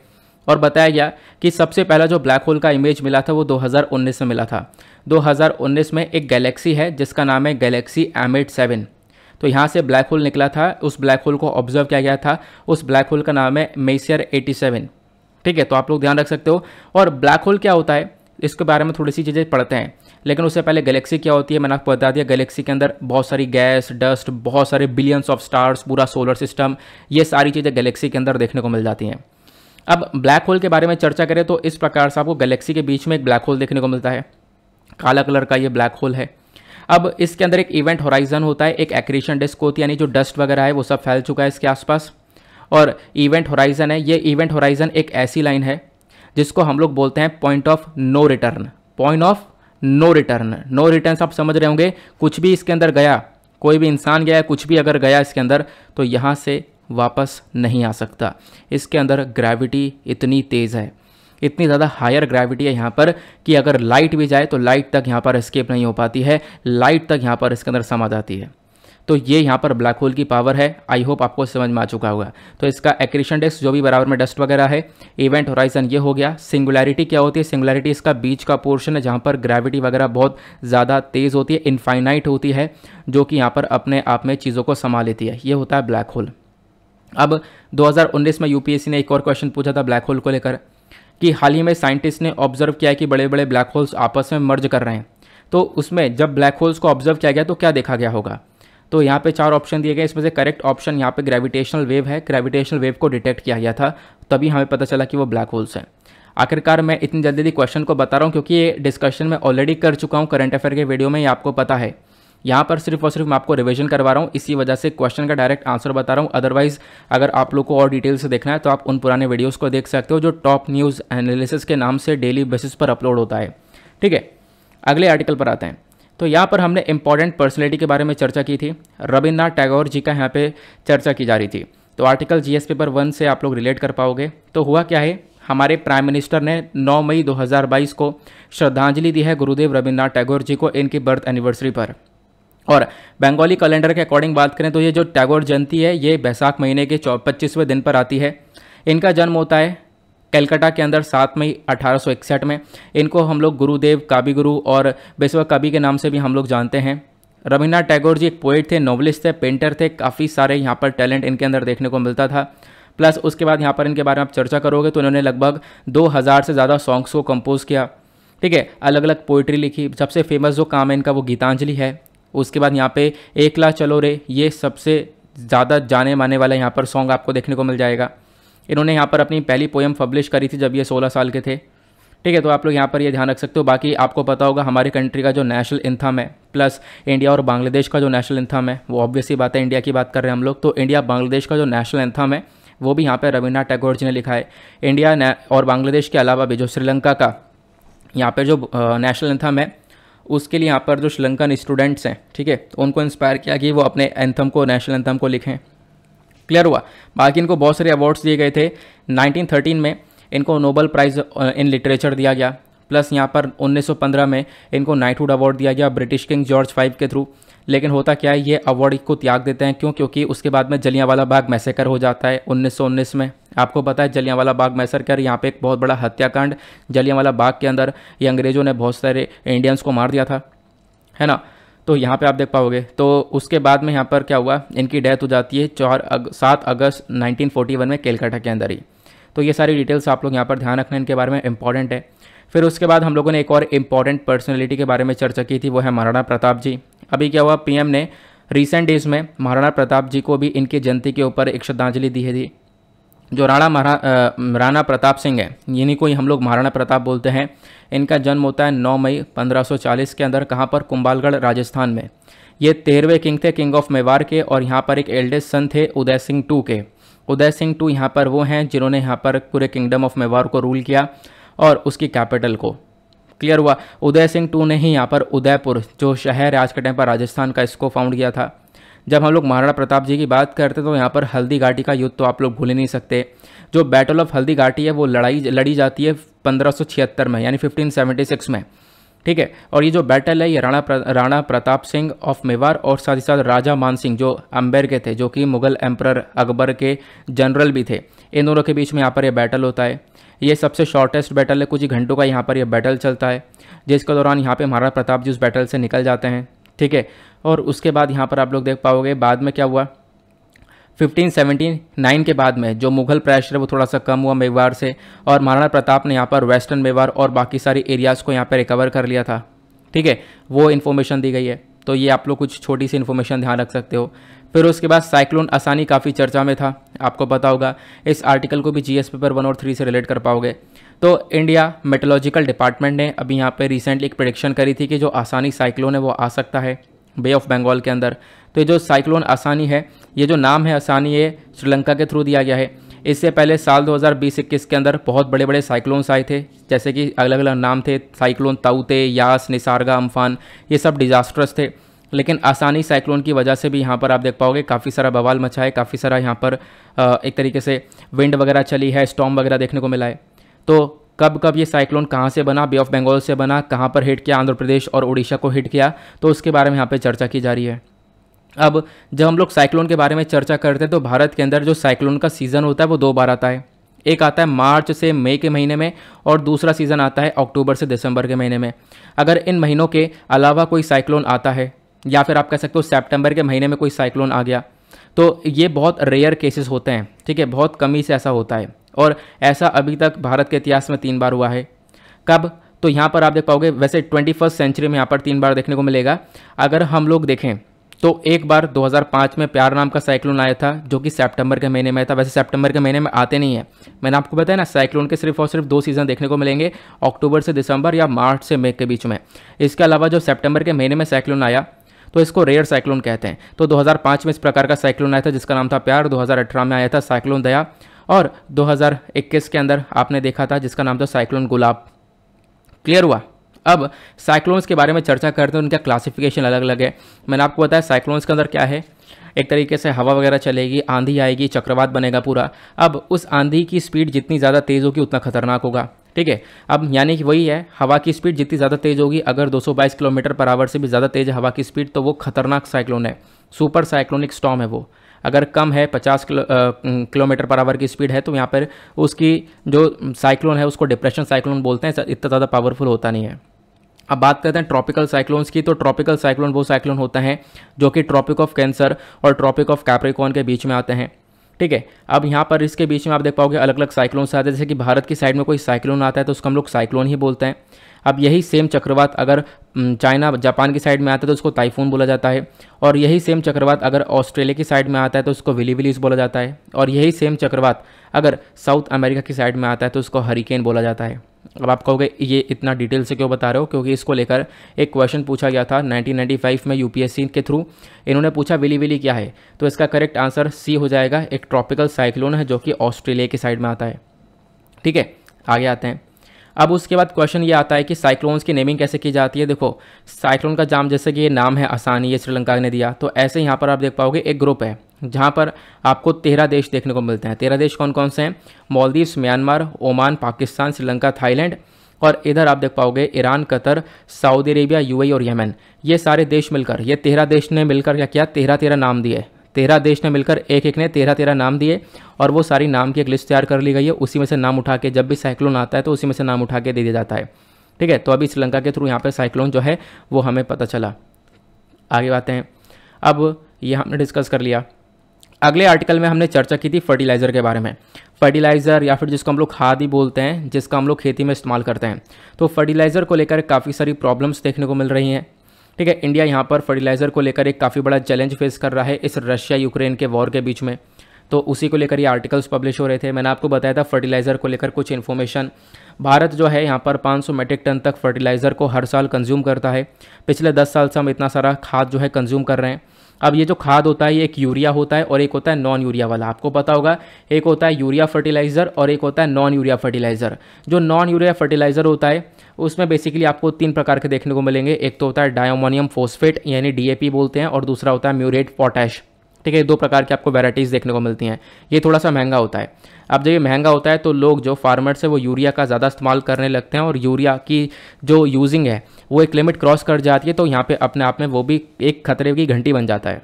और बताया गया कि सबसे पहला जो ब्लैक होल का इमेज मिला था वो 2019 में मिला था 2019 में एक गैलेक्सी है जिसका नाम है गैलेक्सी एमेट सेवन तो यहाँ से ब्लैक होल निकला था उस ब्लैक होल को ऑब्जर्व किया गया था उस ब्लैक होल का नाम है मेसियर 87 ठीक है तो आप लोग ध्यान रख सकते हो और ब्लैक होल क्या होता है इसके बारे में थोड़ी सी चीज़ें पढ़ते हैं लेकिन उससे पहले गैलेक्सी क्या होती है मैंने आपको बता दिया गैलेक्सी के अंदर बहुत सारी गैस डस्ट बहुत सारे बिलियंस ऑफ स्टार्स पूरा सोलर सिस्टम ये सारी चीज़ें गैलेक्सी के अंदर देखने को मिल जाती हैं अब ब्लैक होल के बारे में चर्चा करें तो इस प्रकार से आपको गैलेक्सी के बीच में एक ब्लैक होल देखने को मिलता है काला कलर का ये ब्लैक होल है अब इसके अंदर एक इवेंट होराइजन होता है एक एक्रीशन डिस्क होती है यानी जो डस्ट वगैरह है वो सब फैल चुका है इसके आसपास और इवेंट होराइजन है ये इवेंट होराइजन एक ऐसी लाइन है जिसको हम लोग बोलते हैं point of no return point of no return no return आप समझ रहे होंगे कुछ भी इसके अंदर गया कोई भी इंसान गया कुछ भी अगर गया इसके अंदर तो यहाँ से वापस नहीं आ सकता इसके अंदर ग्रेविटी इतनी तेज़ है इतनी ज़्यादा हायर ग्रेविटी है यहाँ पर कि अगर लाइट भी जाए तो लाइट तक यहाँ पर स्केप नहीं हो पाती है लाइट तक यहाँ पर इसके अंदर समा जाती है तो ये यहाँ पर ब्लैक होल की पावर है आई होप आपको समझ में आ चुका होगा तो इसका एक्रीशन डेस्क जो भी बराबर में डस्ट वगैरह है इवेंट होराइजन ये हो गया सिंगुलैरिटी क्या होती है सिंगुलैरिटी इसका बीच का पोर्शन है जहाँ पर ग्रेविटी वगैरह बहुत ज़्यादा तेज़ होती है इनफाइनाइट होती है जो कि यहाँ पर अपने आप में चीज़ों को समा लेती है ये होता है ब्लैक होल अब दो में यूपीएससी ने एक और क्वेश्चन पूछा था ब्लैक होल को लेकर कि हाल ही में साइंटिस्ट ने ऑब्जर्व किया कि बड़े बड़े ब्लैक होल्स आपस में मर्ज कर रहे हैं तो उसमें जब ब्लैक होल्स को ऑब्जर्व किया गया तो क्या देखा गया होगा तो यहाँ पे चार ऑप्शन दिए गए इसमें से करेक्ट ऑप्शन यहाँ पे ग्रेविटेशनल वेव है ग्रेविटेशनल वेव को डिटेक्ट किया गया था तभी हमें पता चला कि वो ब्लैक होल्स हैं आखिरकार मैं इतनी जल्दी क्वेश्चन को बता रहा हूँ क्योंकि ये डिस्कशन मैं ऑलरेडी कर चुका हूँ करंट अफेयर के वीडियो में ये आपको पता है यहाँ पर सिर्फ और सिर्फ मैं आपको रिविजन करवा रहा हूँ इसी वजह से क्वेश्चन का डायरेक्ट आंसर बता रहा हूँ अदरवाइज अगर आप लोग को और डिटेल से देखना है तो आप उन पुराने वीडियोज़ को देख सकते हो जो टॉप न्यूज़ एनालिसिस के नाम से डेली बेसिस पर अपलोड होता है ठीक है अगले आर्टिकल पर आते हैं तो यहाँ पर हमने इंपॉर्टेंट पर्सनैलिटी के बारे में चर्चा की थी रविन्द्रनाथ टैगोर जी का यहाँ पर चर्चा की जा रही थी तो आर्टिकल जी पेपर वन से आप लोग रिलेट कर पाओगे तो हुआ क्या है हमारे प्राइम मिनिस्टर ने 9 मई 2022 को श्रद्धांजलि दी है गुरुदेव रविन्द्रनाथ टैगोर जी को इनकी बर्थ एनिवर्सरी पर और बंगाली कैलेंडर के अकॉर्डिंग बात करें तो ये जो टैगोर जयंती है ये बैसाख महीने के चौ पच्चीसवें दिन पर आती है इनका जन्म होता है कलकत्ता के अंदर सात मई अठारह में इनको हम लोग गुरुदेव काबी गुरु और बेसवा कवि के नाम से भी हम लोग जानते हैं रविन्द्रनाथ टैगोर जी एक पोइट थे नॉवलिस्ट थे पेंटर थे काफ़ी सारे यहाँ पर टैलेंट इनके अंदर देखने को मिलता था प्लस उसके बाद यहाँ पर इनके बारे में आप चर्चा करोगे तो इन्होंने लगभग 2000 से ज़्यादा सॉन्ग्स को कंपोज किया ठीक है अलग अलग पोइट्री लिखी सबसे फेमस जो काम है इनका वो गीतांजलि है उसके बाद यहाँ पे एक ला चलो रे ये सबसे ज़्यादा जाने माने वाला यहाँ पर सॉन्ग आपको देखने को मिल जाएगा इन्होंने यहाँ पर अपनी पहली पोएम पब्लिश करी थी जब ये सोलह साल के थे ठीक है तो आप लोग यहाँ पर ये ध्यान रख सकते हो बाकी आपको पता होगा हमारी कंट्री का जो नेशनल इंथम है प्लस इंडिया और बांग्लादेश का जो नेशनल इंथम है वो ऑब्वियसली बात है इंडिया की बात कर रहे हैं हम लोग तो इंडिया बांग्लादेश का जो नेशनल इंथम है वो भी यहाँ पर रविन्द्रनाथ टैगोर जी ने लिखा है इंडिया और बांग्लादेश के अलावा भी जो श्रीलंका का यहाँ पर जो नेशनल इंथम है उसके लिए यहाँ पर जो श्रीलंकन स्टूडेंट्स हैं ठीक है तो उनको इंस्पायर किया कि वो अपने एंथम को नेशनल एंथम को लिखें क्लियर हुआ बाकी इनको बहुत सारे अवार्ड्स दिए गए थे 1913 में इनको नोबल प्राइज़ इन लिटरेचर दिया गया प्लस यहाँ पर 1915 में इनको नाइटहुड अवार्ड दिया गया ब्रिटिश किंग जॉर्ज फाइव के थ्रू लेकिन होता क्या है ये अवार्ड को त्याग देते हैं क्यों क्योंकि उसके बाद में जलियावाला बाग मैसेकर हो जाता है 1919 में आपको पता है जलियांवाला बाग मैसर कर यहाँ पे एक बहुत बड़ा हत्याकांड जलियांवाला बाग के अंदर ये अंग्रेज़ों ने बहुत सारे इंडियंस को मार दिया था है ना तो यहाँ पे आप देख पाओगे तो उसके बाद में यहाँ पर क्या हुआ इनकी डेथ हो जाती है चार अग, सात अगस्त नाइनटीन में कैलकाटा के अंदर ही तो ये सारी डिटेल्स आप लोग यहाँ पर ध्यान रखना इनके बारे में इंपॉर्टेंट है फिर उसके बाद हम लोगों ने एक और इम्पॉर्टेंट पर्सनैलिटी के बारे में चर्चा की थी वो है महाराणा प्रताप जी अभी क्या हुआ पीएम ने रिसेंट डेज में महाराणा प्रताप जी को भी इनकी जयंती के ऊपर एक श्रद्धांजलि दी है थी जो राणा महारा राणा प्रताप सिंह है इन्हीं को ही हम लोग महाराणा प्रताप बोलते हैं इनका जन्म होता है 9 मई 1540 के अंदर कहाँ पर कुंभालगढ़ राजस्थान में ये तेरहवें किंग थे किंग ऑफ मेवाड़ के और यहाँ पर एक एल्डेस्ट सन थे उदय सिंह टू के उदय सिंह टू यहाँ पर वो हैं जिन्होंने यहाँ पर पूरे किंगडम ऑफ मेवाड़ को रूल किया और उसकी कैपिटल को क्लियर हुआ उदय सिंह टू ने ही यहाँ पर उदयपुर जो शहर है आज के टाइम पर राजस्थान का इसको फाउंड किया था जब हम लोग महाराणा प्रताप जी की बात करते हैं तो यहाँ पर हल्दी घाटी का युद्ध तो आप लोग भूल ही नहीं सकते जो बैटल ऑफ हल्दी घाटी है वो लड़ाई लड़ी जाती है पंद्रह में यानी फिफ्टीन में ठीक है और ये जो बैटल है ये राणा प्र, राणा प्रताप सिंह ऑफ मेवार और साथ ही साथ राजा मान सिंह जो अम्बेर के थे जो कि मुगल एम्प्रर अकबर के जनरल भी थे इन दोनों के बीच में यहाँ पर यह बैटल होता है ये सबसे शॉर्टेस्ट बैटल है कुछ ही घंटों का यहाँ पर यह बैटल चलता है जिसके दौरान यहाँ पर महाराणा प्रताप जी उस बैटल से निकल जाते हैं ठीक है और उसके बाद यहाँ पर आप लोग देख पाओगे बाद में क्या हुआ फिफ्टीन नाइन के बाद में जो मुगल प्रेशर है वो थोड़ा सा कम हुआ मेवाड़ से और महाराणा प्रताप ने यहाँ पर वेस्टर्न मेवाड़ और बाकी सारी एरियाज़ को यहाँ पर रिकवर कर लिया था ठीक है वो इन्फॉर्मेशन दी गई है तो ये आप लोग कुछ छोटी सी इन्फॉर्मेशन ध्यान रख सकते हो फिर उसके बाद साइक्लोन आसानी काफ़ी चर्चा में था आपको पता होगा इस आर्टिकल को भी जी एस पेपर वन और थ्री से रिलेट कर पाओगे तो इंडिया मेटोलॉजिकल डिपार्टमेंट ने अभी यहाँ पर रिसेंटली एक प्रडिक्शन करी थी कि जो आसानी साइक्लोन है वो आ सकता है बे ऑफ बंगाल के अंदर तो ये जो साइक्लोन आसानी है ये जो नाम है आसानी ये श्रीलंका के थ्रू दिया गया है इससे पहले साल 2020-21 के अंदर बहुत बड़े बड़े साइक्लोन्स आए थे जैसे कि अलग अलग नाम थे साइक्लोन ताउते यास निसारगा अम्फान ये सब डिजास्टर्स थे लेकिन आसानी साइक्लोन की वजह से भी यहाँ पर आप देख पाओगे काफ़ी सारा बवाल मचा है काफ़ी सारा यहाँ पर एक तरीके से विंड वगैरह चली है स्टॉम वगैरह देखने को मिला है तो कब कब ये साइक्लोन कहाँ से बना बे ऑफ बंगाल से बना कहाँ पर हिट किया आंध्र प्रदेश और उड़ीसा को हिट किया तो उसके बारे में यहाँ पे चर्चा की जा रही है अब जब हम लोग साइक्लोन के बारे में चर्चा करते हैं तो भारत के अंदर जो साइक्लोन का सीज़न होता है वो दो बार आता है एक आता है मार्च से मई के महीने में और दूसरा सीज़न आता है अक्टूबर से दिसंबर के महीने में अगर इन महीनों के अलावा कोई साइक्लोन आता है या फिर आप कह सकते हो सेप्टेम्बर के महीने में कोई साइक्लोन आ गया तो ये बहुत रेयर केसेस होते हैं ठीक है बहुत कमी से ऐसा होता है और ऐसा अभी तक भारत के इतिहास में तीन बार हुआ है कब तो यहाँ पर आप देख पाओगे वैसे ट्वेंटी फर्स्ट सेंचुरी में यहाँ पर तीन बार देखने को मिलेगा अगर हम लोग देखें तो एक बार 2005 में प्यार नाम का साइक्लोन आया था जो कि सितंबर के महीने में था वैसे सितंबर के महीने में आते नहीं है मैंने आपको बताया ना साइक्लोन के सिर्फ और सिर्फ दो सीज़न देखने को मिलेंगे अक्टूबर से दिसंबर या मार्च से मई के बीच में इसके अलावा जो सितंबर के महीने में साइक्लोन आया तो इसको रेयर साइक्लोन कहते हैं तो 2005 में इस प्रकार का साइक्लोन आया था जिसका नाम था प्यार 2018 में आया था साइक्लोन दया और 2021 के अंदर आपने देखा था जिसका नाम था साइक्लोन गुलाब क्लियर हुआ अब साइक्लोन्स के बारे में चर्चा करते हैं उनका क्लासिफिकेशन अलग अलग है मैंने आपको बताया साइक्लोन्स के अंदर क्या है एक तरीके से हवा वगैरह चलेगी आंधी आएगी चक्रवात बनेगा पूरा अब उस आंधी की स्पीड जितनी ज़्यादा तेज़ होगी उतना खतरनाक होगा ठीक है अब यानी कि वही है हवा की स्पीड जितनी ज़्यादा तेज़ होगी अगर 222 किलोमीटर पर आवर से भी ज़्यादा तेज़ हवा की स्पीड तो वो खतरनाक साइक्लोन है सुपर साइक्लोनिक स्टॉम है वो अगर कम है 50 किलो किलोमीटर पर आवर की स्पीड है तो यहाँ पर उसकी जो साइक्लोन है उसको डिप्रेशन साइक्लोन बोलते हैं इतना ज़्यादा पावरफुल होता नहीं है अब बात करते हैं ट्रॉपिकल साइक्लोन्स की तो ट्रॉपिकल साइक्लोन वो साइक्लोन होता है जो कि ट्रॉपिक ऑफ कैंसर और ट्रॉपिक ऑफ कैप्रिकॉन के बीच में आते हैं ठीक है अब यहाँ पर इसके बीच में आप देख पाओगे अलग अलग साइक्लोन्स आते हैं जैसे कि भारत की साइड में कोई साइक्लोन आता है तो उसको हम लोग साइक्लोन ही बोलते हैं अब यही सेम चक्रवात अगर चाइना जापान की साइड में आता है तो उसको ताइफून बोला जाता है और यही सेम चक्रवात अगर ऑस्ट्रेलिया की साइड में आता है तो उसको विली विलीज बोला जाता है और यही सेम चक्रवात अगर साउथ अमेरिका की साइड में आता है तो उसको हरिकेन बोला जाता है अब आप कहोगे ये इतना डिटेल से क्यों बता रहे हो क्योंकि इसको लेकर एक क्वेश्चन पूछा गया था 1995 में यूपीएससी के थ्रू इन्होंने पूछा विली विली क्या है तो इसका करेक्ट आंसर सी हो जाएगा एक ट्रॉपिकल साइक्लोन है जो कि ऑस्ट्रेलिया की साइड में आता है ठीक है आगे आते हैं अब उसके बाद क्वेश्चन ये आता है कि साइक्लोन्स की नेमिंग कैसे की जाती है देखो साइक्लोन का जाम जैसे कि ये नाम है आसानी ये श्रीलंका ने दिया तो ऐसे यहाँ पर आप देख पाओगे एक ग्रुप है जहाँ पर आपको तेरह देश देखने को मिलते हैं तेरह देश कौन कौन से हैं Maldives Myanmar Oman Pakistan Sri Lanka Thailand और इधर आप देख पाओगे Iran Qatar Saudi Arabia UAE और यमन ये सारे देश मिलकर ये तेरह देश ने मिलकर क्या किया तेरह तेरह नाम दिए तेरह देश ने मिलकर एक एक ने तेरह तेरह नाम दिए और वो सारी नाम की एक लिस्ट तैयार कर ली गई है उसी में से नाम उठा के जब भी साइक्लोन आता है तो उसी में से नाम उठा के दे दिया जाता है ठीक है तो अभी श्रीलंका के थ्रू यहाँ पर साइक्लोन जो है वो हमें पता चला आगे बातें हैं अब ये हमने डिस्कस कर लिया अगले आर्टिकल में हमने चर्चा की थी फर्टिलाइज़र के बारे में फर्टिलाइज़र या फिर जिसको हम लोग खाद ही बोलते हैं जिसका हम लोग खेती में इस्तेमाल करते हैं तो फर्टिलाइज़र को लेकर काफ़ी सारी प्रॉब्लम्स देखने को मिल रही हैं ठीक है इंडिया यहाँ पर फर्टिलाइज़र को लेकर एक काफ़ी बड़ा चैलेंज फेस कर रहा है इस रशिया यूक्रेन के वॉर के बीच में तो उसी को लेकर ये आर्टिकल्स पब्लिश हो रहे थे मैंने आपको बताया था फर्टिलाइज़र को लेकर कुछ इन्फॉर्मेशन भारत जो है यहाँ पर 500 मेट्रिक टन तक फर्टिलाइज़र को हर साल कंज्यूम करता है पिछले 10 साल से हम इतना सारा खाद जो है कंज्यूम कर रहे हैं अब ये जो खाद होता है ये एक यूरिया होता है और एक होता है नॉन यूरिया वाला आपको पता होगा एक होता है यूरिया फर्टिलाइज़र और एक होता है नॉन यूरिया फर्टिलाइज़र जो नॉन यूरिया फर्टिलाइज़र होता है उसमें बेसिकली आपको तीन प्रकार के देखने को मिलेंगे एक तो होता है डायोमोनियम फोस्फेट यानी डी बोलते हैं और दूसरा होता है म्यूरेट पोटैश ठीक है दो प्रकार की आपको वेराइटीज़ देखने को मिलती हैं ये थोड़ा सा महंगा होता है अब जब ये महंगा होता है तो लोग जो फार्मर्स है वो यूरिया का ज़्यादा इस्तेमाल करने लगते हैं और यूरिया की जो यूजिंग है वो एक लिमिट क्रॉस कर जाती है तो यहाँ पे अपने आप में वो भी एक खतरे की घंटी बन जाता है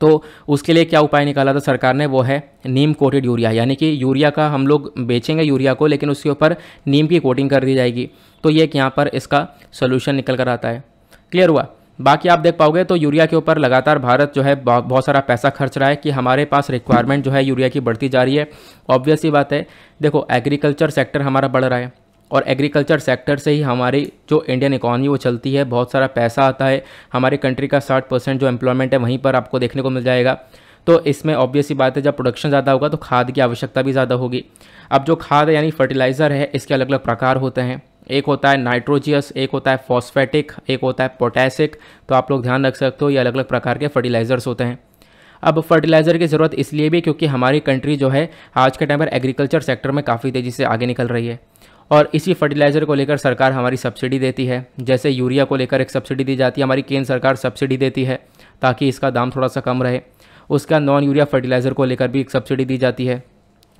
तो उसके लिए क्या उपाय निकाला था सरकार ने वो है नीम कोटेड यूरिया यानी कि यूरिया का हम लोग बेचेंगे यूरिया को लेकिन उसके ऊपर नीम की कोटिंग कर दी जाएगी तो ये यहाँ पर इसका सोल्यूशन निकल कर आता है क्लियर हुआ बाकी आप देख पाओगे तो यूरिया के ऊपर लगातार भारत जो है बहुत सारा पैसा खर्च रहा है कि हमारे पास रिक्वायरमेंट जो है यूरिया की बढ़ती जा रही है ऑब्वियस ही बात है देखो एग्रीकल्चर सेक्टर हमारा बढ़ रहा है और एग्रीकल्चर सेक्टर से ही हमारी जो इंडियन इकॉनमी वो चलती है बहुत सारा पैसा आता है हमारे कंट्री का साठ परसेंट जो एम्प्लॉयमेंट है वहीं पर आपको देखने को मिल जाएगा तो इसमें ऑब्वियसली बात है जब प्रोडक्शन ज़्यादा होगा तो खाद की आवश्यकता भी ज़्यादा होगी अब जो खाद यानी फर्टिलाइज़र है इसके अलग अलग प्रकार होते हैं एक होता है नाइट्रोजियस एक होता है फॉस्फेटिक एक होता है पोटैसिक तो आप लोग ध्यान रख सकते हो ये अलग अलग प्रकार के फर्टिलाइज़र्स होते हैं अब फर्टिलाइज़र की ज़रूरत इसलिए भी क्योंकि हमारी कंट्री जो है आज के टाइम पर एग्रीकल्चर सेक्टर में काफ़ी तेज़ी से आगे निकल रही है और इसी फर्टिलाइज़र को लेकर सरकार हमारी सब्सिडी देती है जैसे यूरिया को लेकर एक सब्सिडी दी जाती है हमारी केंद्र सरकार सब्सिडी देती है ताकि इसका दाम थोड़ा सा कम रहे उसका नॉन यूरिया फर्टिलाइज़र को लेकर भी एक सब्सिडी दी जाती है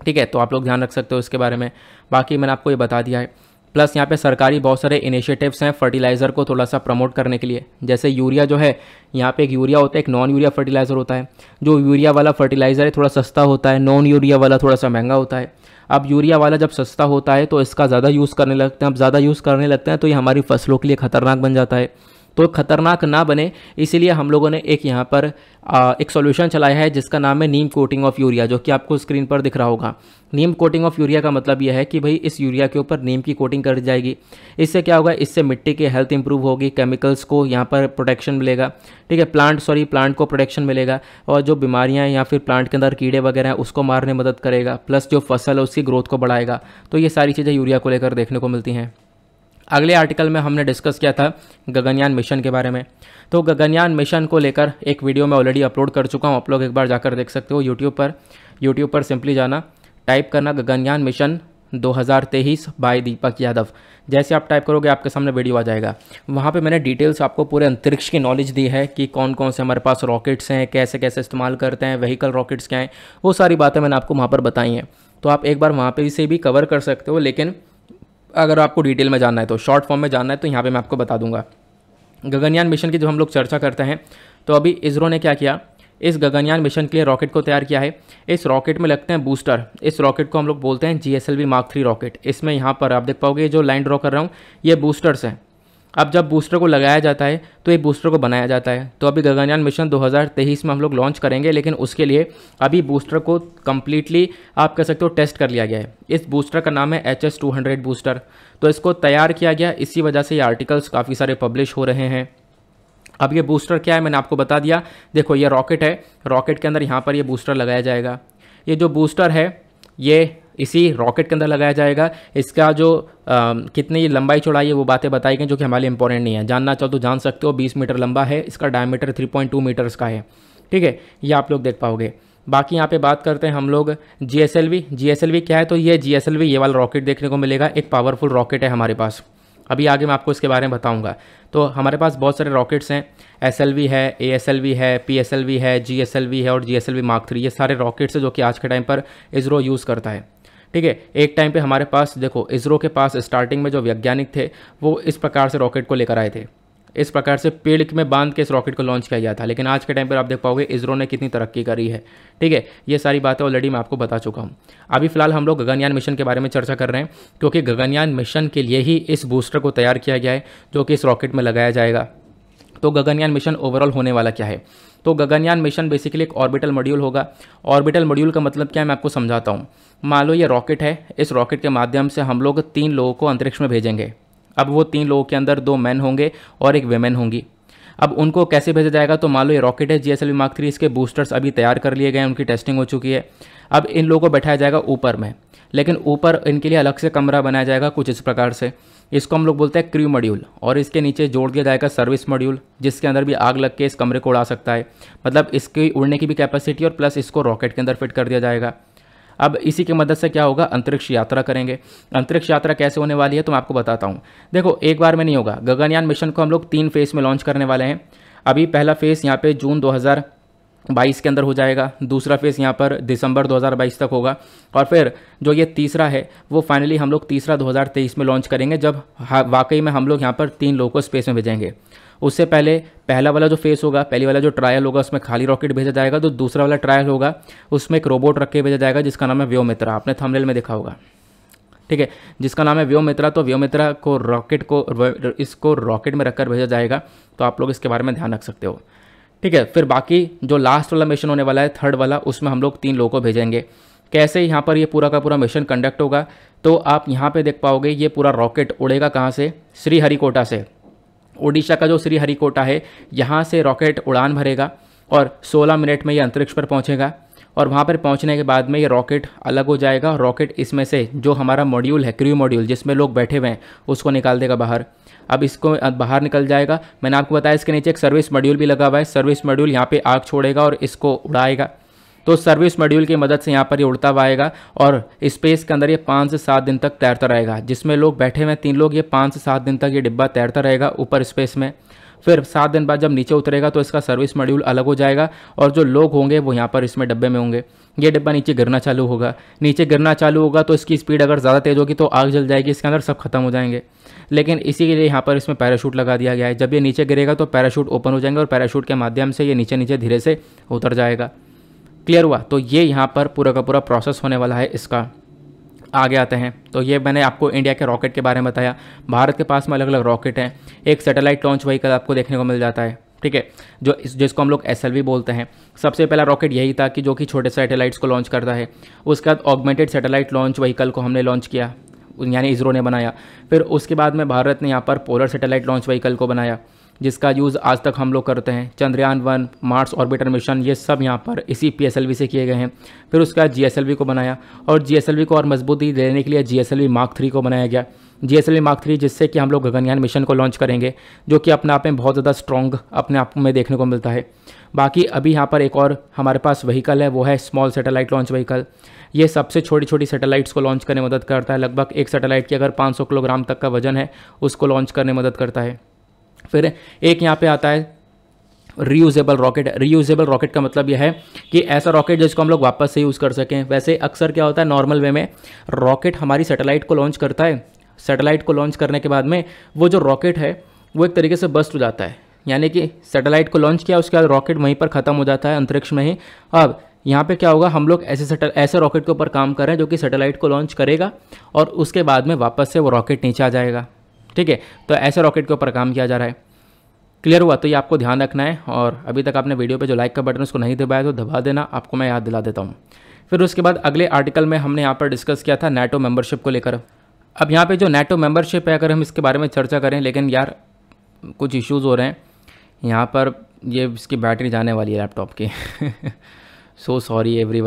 ठीक है तो आप लोग ध्यान रख सकते हो इसके बारे में बाकी मैंने आपको ये बता दिया है प्लस यहाँ पे सरकारी बहुत सारे इनिशिएटिव्स हैं फर्टिलाइज़र को थोड़ा सा प्रमोट करने के लिए जैसे यूरिया जो है यहाँ पे एक यूरिया होता है एक नॉन यूरिया फर्टिलाइज़र होता है जो यूरिया वाला फर्टिलाइज़र है थोड़ा सस्ता होता है नॉन यूरिया वाला थोड़ा सा महंगा होता है अब यूरिया वाला जब सस्ता होता है तो इसका ज़्यादा यूज़ करने लगते हैं अब ज़्यादा यूज़ करने लगते हैं तो ये हमारी फसलों के लिए ख़तरनाक बन जाता है तो खतरनाक ना बने इसीलिए हम लोगों ने एक यहाँ पर आ, एक सॉल्यूशन चलाया है जिसका नाम है नीम कोटिंग ऑफ यूरिया जो कि आपको स्क्रीन पर दिख रहा होगा नीम कोटिंग ऑफ यूरिया का मतलब यह है कि भाई इस यूरिया के ऊपर नीम की कोटिंग कर जाएगी इससे क्या होगा इससे मिट्टी की हेल्थ इंप्रूव होगी केमिकल्स को यहाँ पर प्रोटेक्शन मिलेगा ठीक है प्लांट सॉरी प्लांट को प्रोटेक्शन मिलेगा और जो बीमारियाँ या फिर प्लांट के अंदर कीड़े वगैरह हैं उसको मारने मदद करेगा प्लस जो फसल है उसकी ग्रोथ को बढ़ाएगा तो ये सारी चीज़ें यूरिया को लेकर देखने को मिलती हैं अगले आर्टिकल में हमने डिस्कस किया था गगनयान मिशन के बारे में तो गगनयान मिशन को लेकर एक वीडियो मैं ऑलरेडी अपलोड कर चुका हूँ आप लोग एक बार जाकर देख सकते हो यूट्यूब पर यूट्यूब पर सिंपली जाना टाइप करना गगनयान मिशन 2023 बाय दीपक यादव जैसे आप टाइप करोगे आपके सामने वीडियो आ जाएगा वहाँ पे मैंने डिटेल्स आपको पूरे अंतरिक्ष की नॉलेज दी है कि कौन कौन से हमारे पास रॉकेट्स हैं कैसे कैसे इस्तेमाल करते हैं व्हीकल रॉकेट्स क्या हैं वो सारी बातें मैंने आपको वहाँ पर बताई हैं तो आप एक बार वहाँ पर इसे भी कवर कर सकते हो लेकिन अगर आपको डिटेल में जानना है तो शॉर्ट फॉर्म में जानना है तो यहाँ पर मैं आपको बता दूंगा गगनयान मिशन की जब हम लोग चर्चा करते हैं तो अभी इसरो ने क्या किया इस गगनयान मिशन के लिए रॉकेट को तैयार किया है इस रॉकेट में लगते हैं बूस्टर इस रॉकेट को हम लोग बोलते हैं G S L V Mark three rocket इसमें यहाँ पर आप देख पाओगे जो लाइन ड्रॉ कर रहा हूँ ये बूस्टर्स हैं अब जब बूस्टर को लगाया जाता है तो ये बूस्टर को बनाया जाता है तो अभी गगनयान मिशन 2023 में हम लोग लॉन्च करेंगे लेकिन उसके लिए अभी बूस्टर को कम्प्लीटली आप कह सकते हो टेस्ट कर लिया गया है इस बूस्टर का नाम है H S two hundred booster तो इसको तैयार किया गया इसी वजह से ये आर्टिकल्स काफ़ी सारे पब्लिश हो रहे हैं अब ये बूस्टर क्या है मैंने आपको बता दिया देखो ये रॉकेट है रॉकेट के अंदर यहाँ पर ये बूस्टर लगाया जाएगा ये जो बूस्टर है ये इसी रॉकेट के अंदर लगाया जाएगा इसका जो आ, कितनी लंबाई चौड़ाई है वो बातें बताई गई जो कि हमारे लिए इंपॉर्टेंट नहीं है जानना चाहो तो जान सकते हो बीस मीटर लंबा है इसका diameter three point two metres का है ठीक है ये आप लोग देख पाओगे बाकी यहाँ पे बात करते हैं हम लोग G S L V G S L V क्या है तो ये जी एस एल वी ये वाला रॉकेट देखने को मिलेगा एक पावरफुल रॉकेट है हमारे पास अभी आगे मैं आपको इसके बारे में बताऊंगा तो हमारे पास बहुत सारे रॉकेट्स हैं एस एल वी है ए एस एल वी है पी एस एल वी है जी एस एल वी है और G S L V Mark three ये सारे रॉकेट्स हैं जो कि आज के टाइम पर इसरो यूज़ करता है ठीक है एक टाइम पे हमारे पास देखो इसरो के पास स्टार्टिंग में जो वैज्ञानिक थे वो इस प्रकार से रॉकेट को लेकर आए थे इस प्रकार से पेड़ में बांध के इस रॉकेट को लॉन्च किया गया था लेकिन आज के टाइम पर आप देख पाओगे इसरो ने कितनी तरक्की करी है ठीक है ये सारी बातें ऑलरेडी मैं आपको बता चुका हूँ अभी फिलहाल हम लोग गगनयान मिशन के बारे में चर्चा कर रहे हैं क्योंकि गगनयान मिशन के लिए ही इस बूस्टर को तैयार किया गया है जो कि इस रॉकेट में लगाया जाएगा तो गगनयान मिशन ओवरऑल होने वाला क्या है तो गगनयान मिशन बेसिकली एक ऑर्बिटल मॉड्यूल होगा ऑर्बिटल मॉड्यूल का मतलब क्या है मैं आपको समझाता हूँ मान लो ये रॉकेट है इस रॉकेट के माध्यम से हम लोग तीन लोगों को अंतरिक्ष में भेजेंगे अब वो तीन लोगों के अंदर दो मैन होंगे और एक वेमेन होंगी अब उनको कैसे भेजा जाएगा तो मान लो ये रॉकेट है G S L Mark three इसके बूस्टर्स अभी तैयार कर लिए गए हैं उनकी टेस्टिंग हो चुकी है अब इन लोगों को बैठाया जाएगा ऊपर में लेकिन ऊपर इनके लिए अलग से कमरा बनाया जाएगा कुछ इस प्रकार से इसको हम लोग बोलते हैं क्रू मॉड्यूल और इसके नीचे जोड़ दिया जाएगा सर्विस मॉड्यूल जिसके अंदर भी आग लग के इस कमरे को उड़ा सकता है मतलब इसकी उड़ने की भी कैपेसिटी और प्लस इसको रॉकेट के अंदर फिट कर दिया जाएगा अब इसी की मदद से क्या होगा अंतरिक्ष यात्रा करेंगे अंतरिक्ष यात्रा कैसे होने वाली है तो मैं आपको बताता हूँ देखो एक बार में नहीं होगा गगनयान मिशन को हम लोग तीन फेज़ में लॉन्च करने वाले हैं अभी पहला फेज़ यहाँ पे जून 2000 बाईस के अंदर हो जाएगा दूसरा फेज़ यहाँ पर दिसंबर 2022 तक होगा और फिर जो ये तीसरा है वो फाइनली हम लोग तीसरा 2023 में लॉन्च करेंगे जब वाकई में हम लोग यहाँ पर तीन लोगों को स्पेस में भेजेंगे उससे पहले पहला वाला जो फेस होगा पहली वाला जो ट्रायल होगा उसमें खाली रॉकेट भेजा जाएगा तो दूसरा वाला ट्रायल होगा उसमें एक रोबोट रख के भेजा जाएगा जिसका नाम है व्योमित्रा आपने थमलेल में देखा होगा ठीक है जिसका नाम है व्योमित्रा तो व्योमित्रा को रॉकेट को इसको रॉकेट में रखकर भेजा जाएगा तो आप लोग इसके बारे में ध्यान रख सकते हो ठीक है फिर बाकी जो लास्ट वाला मिशन होने वाला है थर्ड वाला उसमें हम लोग तीन लोगों को भेजेंगे कैसे यहाँ पर ये पूरा का पूरा मिशन कंडक्ट होगा तो आप यहाँ पे देख पाओगे ये पूरा रॉकेट उड़ेगा कहाँ से श्रीहरिकोटा से ओडिशा का जो श्रीहरिकोटा है यहाँ से रॉकेट उड़ान भरेगा और 16 मिनट में ये अंतरिक्ष पर पहुँचेगा और वहाँ पर पहुँचने के बाद में ये रॉकेट अलग हो जाएगा रॉकेट इसमें से जो हमारा मॉड्यूल है क्रू मॉड्यूल जिसमें लोग बैठे हुए हैं उसको निकाल देगा बाहर अब इसको बाहर निकल जाएगा मैंने आपको बताया इसके नीचे एक सर्विस मॉड्यूल भी लगा हुआ है सर्विस मॉड्यूल यहाँ पे आग छोड़ेगा और इसको उड़ाएगा तो सर्विस मॉड्यूल की मदद से यहाँ पर ये उड़ता हुआ आएगा और स्पेस के अंदर ये पाँच से सात दिन तक तैरता रहेगा जिसमें लोग बैठे हुए तीन लोग ये पाँच से सात दिन तक ये डिब्बा तैरता रहेगा ऊपर स्पेस में फिर सात दिन बाद जब नीचे उतरेगा तो इसका सर्विस मॉड्यूल अलग हो जाएगा और जो लोग होंगे वो यहाँ पर इसमें डब्बे में होंगे ये डिब्बा नीचे गिरना चालू होगा नीचे गिरना चालू होगा तो इसकी स्पीड अगर ज़्यादा तेज़ होगी तो आग जल जाएगी इसके अंदर सब खत्म हो जाएंगे लेकिन इसी के लिए यहाँ पर इसमें पैराशूट लगा दिया गया है जब ये नीचे गिरेगा तो पैराशूट ओपन हो जाएंगे और पैराशूट के माध्यम से ये नीचे नीचे धीरे से उतर जाएगा क्लियर हुआ तो ये यहाँ पर पूरा का पूरा प्रोसेस होने वाला है इसका आगे आते हैं तो ये मैंने आपको इंडिया के रॉकेट के बारे में बताया भारत के पास में अलग अलग रॉकेट हैं एक सैटेलाइट लॉन्च वहीकल आपको देखने को मिल जाता है ठीक है जो जिसको हम लोग एस बोलते हैं सबसे पहला रॉकेट यही था कि जो कि छोटे सैटेलाइट्स को लॉन्च करता है उसके बाद ऑगमेंटेड सैटेलाइट लॉन्च वहीकल को हमने लॉन्च किया यानी इसरो ने बनाया फिर उसके बाद में भारत ने यहाँ पर पोलर सेटेलाइट लॉन्च व्हीकल को बनाया जिसका यूज़ आज तक हम लोग करते हैं Chandrayaan one Mars orbiter mission ये सब यहाँ पर इसी पी से किए गए हैं फिर उसके बाद जी को बनाया और जी को और मजबूती देने के लिए जी एस मार्क थ्री को बनाया गया जी एस मार्क थ्री जिससे कि हम लोग गगनयान मिशन को लॉन्च करेंगे जो कि अपने आप में बहुत ज़्यादा स्ट्रॉन्ग अपने आप में देखने को मिलता है बाकी अभी यहाँ पर एक और हमारे पास व्हीकल है वो है स्मॉल सेटेलाइट लॉन्च व्हीकल ये सबसे छोटी छोटी सैटेलाइट्स को लॉन्च करने में मदद करता है लगभग एक सैटेलाइट की अगर 500 किलोग्राम तक का वजन है उसको लॉन्च करने में मदद करता है फिर एक यहाँ पे आता है रीयूजेबल रॉकेट रीयूजेबल रॉकेट का मतलब यह है कि ऐसा रॉकेट जिसको हम लोग वापस से यूज़ कर सकें वैसे अक्सर क्या होता है नॉर्मल वे में रॉकेट हमारी सैटेलाइट को लॉन्च करता है सैटेलाइट को लॉन्च करने के बाद में वो जो रॉकेट है वो एक तरीके से बस्ट हो जाता है यानी कि सैटेलाइट को लॉन्च किया उसके बाद रॉकेट वहीं पर ख़त्म हो जाता है अंतरिक्ष में ही अब यहाँ पे क्या होगा हम लोग ऐसे सटल ऐसे रॉकेट के ऊपर काम कर रहे हैं जो कि सैटेलाइट को लॉन्च करेगा और उसके बाद में वापस से वो रॉकेट नीचे आ जाएगा ठीक है तो ऐसे रॉकेट के ऊपर काम किया जा रहा है क्लियर हुआ तो ये आपको ध्यान रखना है और अभी तक आपने वीडियो पे जो लाइक का बटन उसको नहीं दबाया तो दबा देना आपको मैं याद दिला देता हूँ फिर उसके बाद अगले आर्टिकल में हमने यहाँ पर डिस्कस किया था नेटो मेंबरशिप को लेकर अब यहाँ पे जो नेटो मेंबरशिप है अगर हम इसके बारे में चर्चा करें लेकिन यार कुछ इश्यूज़ हो रहे हैं यहाँ पर ये इसकी बैटरी जाने वाली है लैपटॉप की सो सॉरी एवरी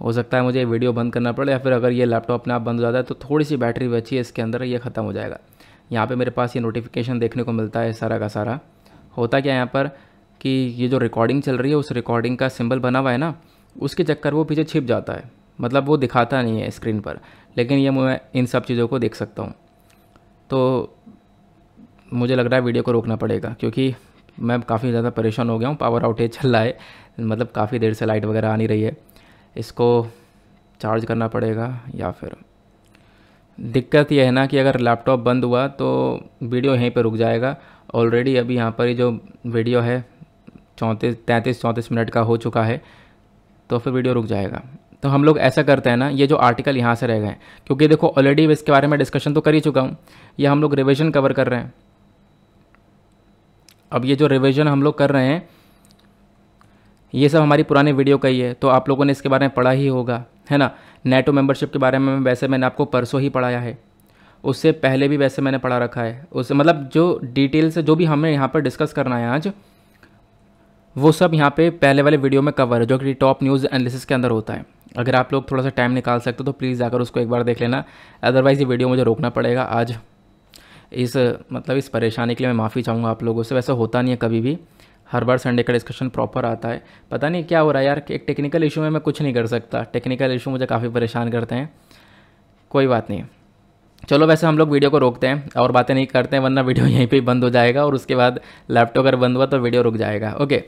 हो सकता है मुझे वीडियो बंद करना पड़े या फिर अगर ये लैपटॉप अपने आप बंद हो जाता है तो थोड़ी सी बैटरी बची है इसके अंदर ये ख़त्म हो जाएगा यहाँ पे मेरे पास ये नोटिफिकेशन देखने को मिलता है सारा का सारा होता क्या है यहाँ पर कि ये जो रिकॉर्डिंग चल रही है उस रिकॉर्डिंग का सिंबल बना हुआ है ना उसके चक्कर वो पीछे छिप जाता है मतलब वो दिखाता नहीं है स्क्रीन पर लेकिन ये मैं इन सब चीज़ों को देख सकता हूँ तो मुझे लग रहा है वीडियो को रोकना पड़ेगा क्योंकि मैं काफ़ी ज़्यादा परेशान हो गया हूँ पावर आउटेज चल रहा है मतलब काफ़ी देर से लाइट वगैरह आ नहीं रही है इसको चार्ज करना पड़ेगा या फिर दिक्कत यह है ना कि अगर लैपटॉप बंद हुआ तो वीडियो यहीं पर रुक जाएगा ऑलरेडी अभी यहाँ पर ही जो वीडियो है चौंतीस तैंतीस चौंतीस मिनट का हो चुका है तो फिर वीडियो रुक जाएगा तो हम लोग ऐसा करते हैं ना ये जो आर्टिकल यहाँ से रह गए क्योंकि देखो ऑलरेडी इसके बारे में डिस्कशन तो कर ही चुका हूँ ये हम लोग रिविजन कवर कर रहे हैं अब ये जो रिविज़न हम लोग कर रहे हैं ये सब हमारी पुराने वीडियो का ही है तो आप लोगों ने इसके बारे में पढ़ा ही होगा है ना नेटो मेंबरशिप के बारे में वैसे मैंने आपको परसों ही पढ़ाया है उससे पहले भी वैसे मैंने पढ़ा रखा है उससे मतलब जो डिटेल्स जो भी हमें यहाँ पर डिस्कस करना है आज वो सब यहाँ पे पहले वाले वीडियो में कवर है जो कि टॉप न्यूज़ एनालिसिस के अंदर होता है अगर आप लोग थोड़ा सा टाइम निकाल सकते हो तो प्लीज़ जाकर उसको एक बार देख लेना अदरवाइज़ ये वीडियो मुझे रोकना पड़ेगा आज इस मतलब इस परेशानी के लिए मैं माफ़ी चाहूँगा आप लोगों से वैसे होता नहीं है कभी भी हर बार संडे का डिस्कशन प्रॉपर आता है पता नहीं क्या हो रहा है यार एक टेक्निकल इशू में मैं कुछ नहीं कर सकता टेक्निकल इशू मुझे काफ़ी परेशान करते हैं कोई बात नहीं चलो वैसे हम लोग वीडियो को रोकते हैं और बातें नहीं करते हैं वरना वीडियो यहीं पे बंद हो जाएगा और उसके बाद लैपटॉप अगर बंद हुआ तो वीडियो रुक जाएगा ओके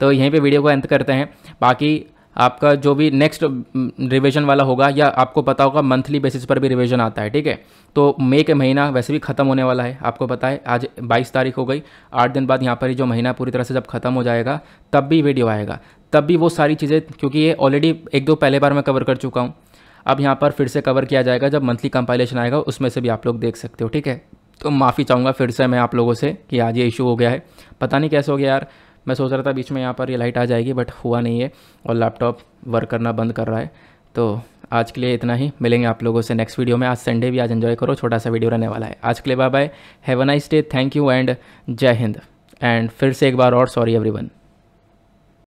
तो यहीं पे वीडियो को अंत करते हैं बाकी आपका जो भी नेक्स्ट रिवीजन mm, वाला होगा या आपको पता होगा मंथली बेसिस पर भी रिवीजन आता है ठीक है तो मई के महीना वैसे भी ख़त्म होने वाला है आपको पता है आज 22 तारीख हो गई आठ दिन बाद यहाँ पर ही जो महीना पूरी तरह से जब ख़त्म हो जाएगा तब भी वीडियो आएगा तब भी वो सारी चीज़ें क्योंकि ये ऑलरेडी एक दो पहले बार मैं कवर कर चुका हूँ अब यहाँ पर फिर से कवर किया जाएगा जब मंथली कंपाइलेशन आएगा उसमें से भी आप लोग देख सकते हो ठीक है तो माफ़ी चाहूँगा फिर से मैं आप लोगों से कि आज ये इशू हो गया है पता नहीं कैसे हो गया यार मैं सोच रहा था बीच में यहाँ पर ये लाइट आ जाएगी बट हुआ नहीं है और लैपटॉप वर्क करना बंद कर रहा है तो आज के लिए इतना ही मिलेंगे आप लोगों से नेक्स्ट वीडियो में आज संडे भी आज एंजॉय करो छोटा सा वीडियो रहने वाला है आज के लिए bye bye have a nice day thank you and Jai Hind and फिर से एक बार और सॉरी एवरीवन